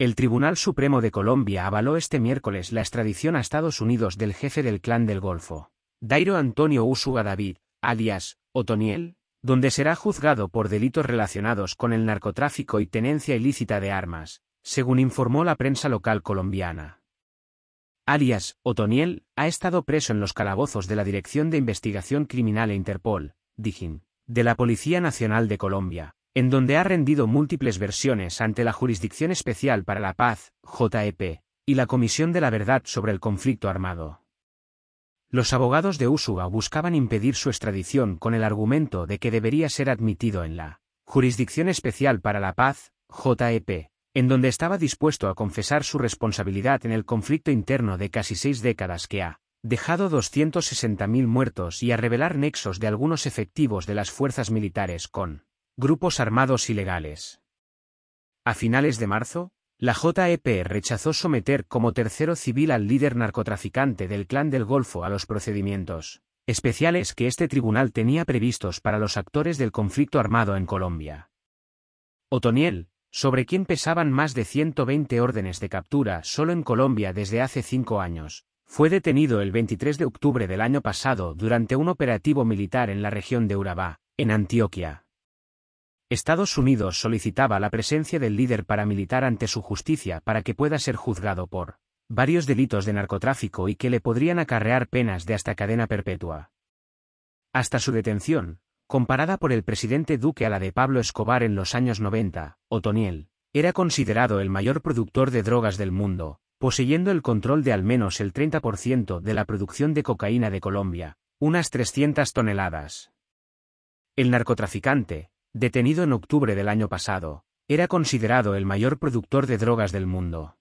El Tribunal Supremo de Colombia avaló este miércoles la extradición a Estados Unidos del jefe del Clan del Golfo, Dairo Antonio Usuga David, alias Otoniel, donde será juzgado por delitos relacionados con el narcotráfico y tenencia ilícita de armas, según informó la prensa local colombiana. Alias Otoniel ha estado preso en los calabozos de la Dirección de Investigación Criminal e Interpol, Dijin, de la Policía Nacional de Colombia, en donde ha rendido múltiples versiones ante la Jurisdicción Especial para la Paz, JEP, y la Comisión de la Verdad sobre el Conflicto Armado. Los abogados de Usuga buscaban impedir su extradición con el argumento de que debería ser admitido en la Jurisdicción Especial para la Paz, JEP, en donde estaba dispuesto a confesar su responsabilidad en el conflicto interno de casi seis décadas que ha dejado 260.000 muertos y a revelar nexos de algunos efectivos de las fuerzas militares con grupos armados ilegales. A finales de marzo, la JEP rechazó someter como tercero civil al líder narcotraficante del Clan del Golfo a los procedimientos especiales que este tribunal tenía previstos para los actores del conflicto armado en Colombia. Otoniel, sobre quien pesaban más de 120 órdenes de captura solo en Colombia desde hace cinco años, fue detenido el 23 de octubre del año pasado durante un operativo militar en la región de Urabá, en Antioquia. Estados Unidos solicitaba la presencia del líder paramilitar ante su justicia para que pueda ser juzgado por varios delitos de narcotráfico y que le podrían acarrear penas de hasta cadena perpetua. Hasta su detención, comparada por el presidente Duque a la de Pablo Escobar en los años 90, Otoniel, era considerado el mayor productor de drogas del mundo, poseyendo el control de al menos el 30% de la producción de cocaína de Colombia, unas 300 toneladas. El narcotraficante, Detenido en octubre del año pasado, era considerado el mayor productor de drogas del mundo.